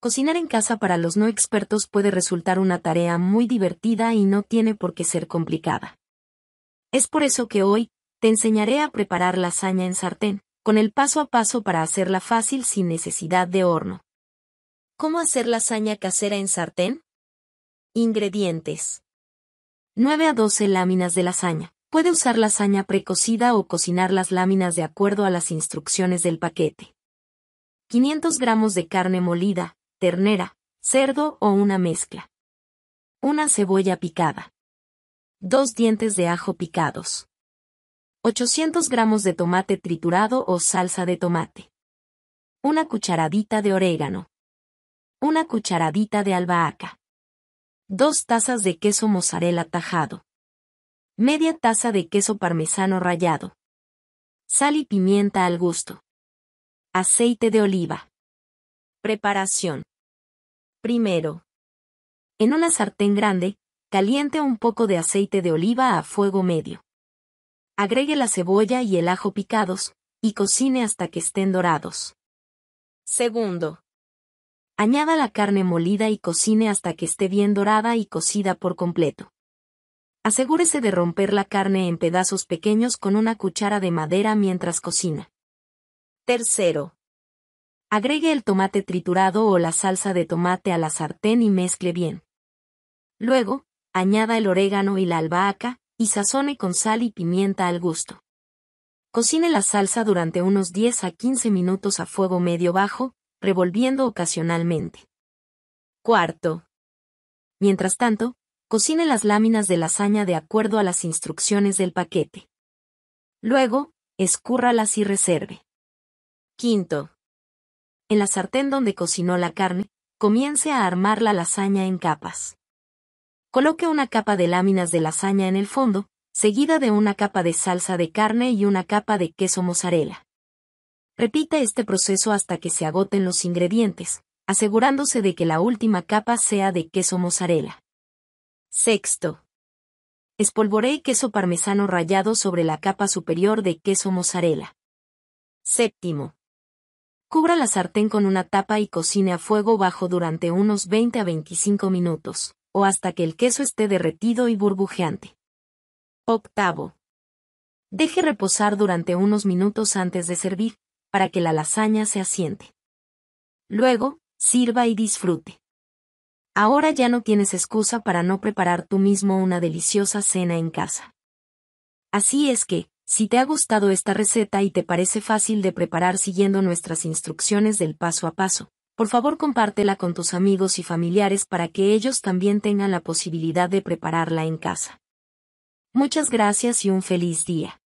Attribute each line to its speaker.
Speaker 1: Cocinar en casa para los no expertos puede resultar una tarea muy divertida y no tiene por qué ser complicada. Es por eso que hoy, te enseñaré a preparar lasaña en sartén, con el paso a paso para hacerla fácil sin necesidad de horno. ¿Cómo hacer lasaña casera en sartén? Ingredientes. 9 a 12 láminas de lasaña. Puede usar lasaña precocida o cocinar las láminas de acuerdo a las instrucciones del paquete. 500 gramos de carne molida, ternera, cerdo o una mezcla. Una cebolla picada. Dos dientes de ajo picados. 800 gramos de tomate triturado o salsa de tomate. Una cucharadita de orégano. Una cucharadita de albahaca. Dos tazas de queso mozzarella tajado. Media taza de queso parmesano rallado. Sal y pimienta al gusto. Aceite de oliva. Preparación. Primero. En una sartén grande, caliente un poco de aceite de oliva a fuego medio. Agregue la cebolla y el ajo picados, y cocine hasta que estén dorados. Segundo. Añada la carne molida y cocine hasta que esté bien dorada y cocida por completo. Asegúrese de romper la carne en pedazos pequeños con una cuchara de madera mientras cocina. Tercero. Agregue el tomate triturado o la salsa de tomate a la sartén y mezcle bien. Luego, añada el orégano y la albahaca, y sazone con sal y pimienta al gusto. Cocine la salsa durante unos 10 a 15 minutos a fuego medio-bajo, revolviendo ocasionalmente. Cuarto. Mientras tanto, cocine las láminas de lasaña de acuerdo a las instrucciones del paquete. Luego, escúrralas y reserve. Quinto. En la sartén donde cocinó la carne, comience a armar la lasaña en capas. Coloque una capa de láminas de lasaña en el fondo, seguida de una capa de salsa de carne y una capa de queso mozzarella. Repita este proceso hasta que se agoten los ingredientes, asegurándose de que la última capa sea de queso mozzarella. Sexto. Espolvoree queso parmesano rallado sobre la capa superior de queso mozzarella. Séptimo. Cubra la sartén con una tapa y cocine a fuego bajo durante unos 20 a 25 minutos, o hasta que el queso esté derretido y burbujeante. Octavo. Deje reposar durante unos minutos antes de servir, para que la lasaña se asiente. Luego, sirva y disfrute. Ahora ya no tienes excusa para no preparar tú mismo una deliciosa cena en casa. Así es que, si te ha gustado esta receta y te parece fácil de preparar siguiendo nuestras instrucciones del paso a paso, por favor compártela con tus amigos y familiares para que ellos también tengan la posibilidad de prepararla en casa. Muchas gracias y un feliz día.